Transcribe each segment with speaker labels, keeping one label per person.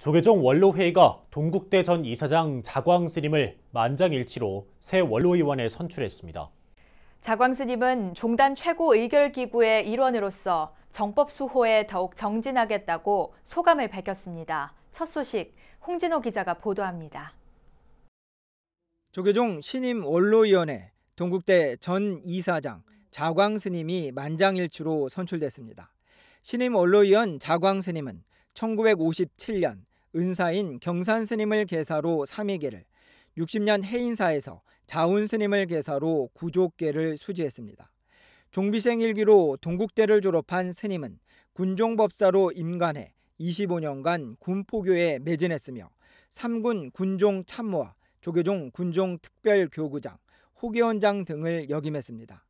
Speaker 1: 조계종 원로회의가 동국대 전 이사장 자광 스님을 만장일치로 새원로의원에 선출했습니다.
Speaker 2: 자광 스님은 종단 최고 의결기구의 일원으로서 정법 수호에 더욱 정진하겠다고 소감을 밝혔습니다. 첫 소식 홍진호 기자가 보도합니다. 조계종 신임 원로위원회 동국대 전 이사장 자광 스님이 만장일치로 선출됐습니다. 신임 원로위원 자광 스님은 1957년 은사인 경산 스님을 계사로 3회계를 60년 해인사에서 자운 스님을 계사로 9조계를 수지했습니다. 종비생 일기로 동국대를 졸업한 스님은 군종법사로 임관해 25년간 군포교에 매진했으며 3군 군종 참모와 조교종 군종 특별교구장, 호계원장 등을 역임했습니다.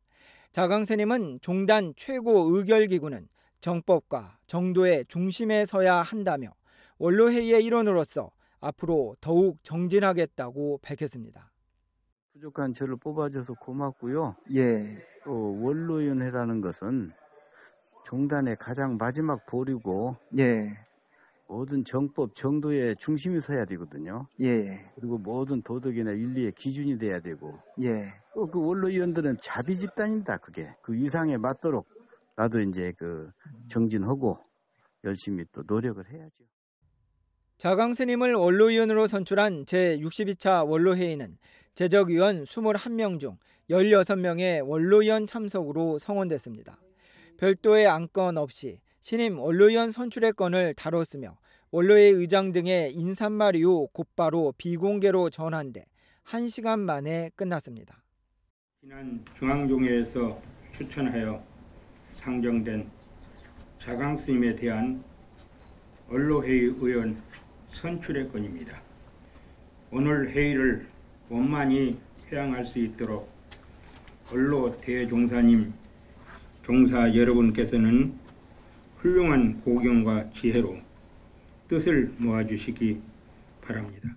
Speaker 2: 자강 스님은 종단 최고 의결기구는 정법과 정도의 중심에 서야 한다며 원로회의의 일원으로서 앞으로 더욱 정진하겠다고 밝혔습니다. 부족한 저를 뽑아줘서 고맙고요.
Speaker 3: 예, 어, 원로위원회라는 것은 종단의 가장 마지막 볼이고 예. 모든 정법 정도의 중심이 서야 되거든요. 예. 그리고 모든 도덕이나 윤리의 기준이 돼야 되고. 예. 또그 원로위원들은 자비 집단입니다. 그게 그 위상에 맞도록 나도 이제 그 정진하고 열심히 또 노력을 해야죠.
Speaker 2: 자강 스님을 원로위원으로 선출한 제62차 원로회의는 제적위원 21명 중 16명의 원로위원 참석으로 성원됐습니다. 별도의 안건 없이 신임 원로위원 선출의 건을 다뤘으며 원로회 의장 등의 인사말 이후 곧바로 비공개로 전환돼 1시간 만에 끝났습니다. 지난
Speaker 1: 중앙종회에서 추천하여 상정된 자강 스님에 대한 원로회의 의원 선출의 건입니다. 오늘 회의를 원만히 회항할 수 있도록 언로 대종사님, 종사 여러분께서는 훌륭한 고경과 지혜로 뜻을 모아주시기 바랍니다.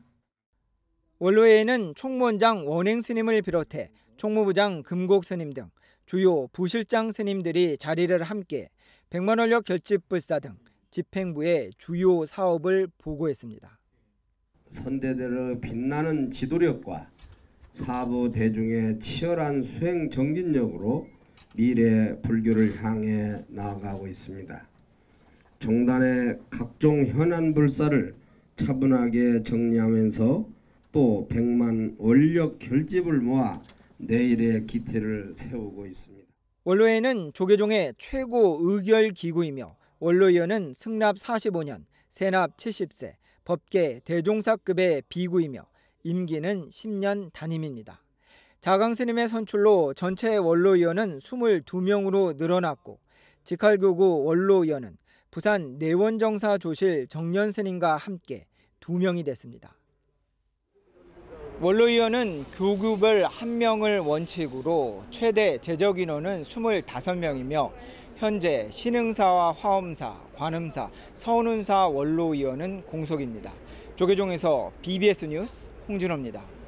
Speaker 2: 원로회에는 총무원장 원행 스님을 비롯해 총무부장 금곡 스님 등 주요 부실장 스님들이 자리를 함께 1만 원력 결집 불사 등 집행부의 주요 사업을 보고했습니다.
Speaker 4: 선대대의 빛나는 지도력과 사부 대중의 치열한 수행 정진력으로 미래 불교를 향해 나아가고 있습니다. 정단의 각종 현안 불사를 차분하게 정리하면서 또1만 원력 결집을 모아 내일의 기틀을 세우고 있습니다.
Speaker 2: 원로회는 조계종의 최고 의결 기구이며 원로위원은 승납 45년, 세납 70세, 법계 대종사급의 비구이며 임기는 10년 단임입니다. 자강 스님의 선출로 전체 원로위원은 22명으로 늘어났고 직할교구 원로위원은 부산 내원정사 조실 정년 스님과 함께 2명이 됐습니다. 원로위원은 교구별 1명을 원칙으로 최대 제적 인원은 25명이며 현재 신흥사와 화엄사, 관음사, 서운운사 원로위원은 공석입니다. 조계종에서 BBS 뉴스 홍준호입니다.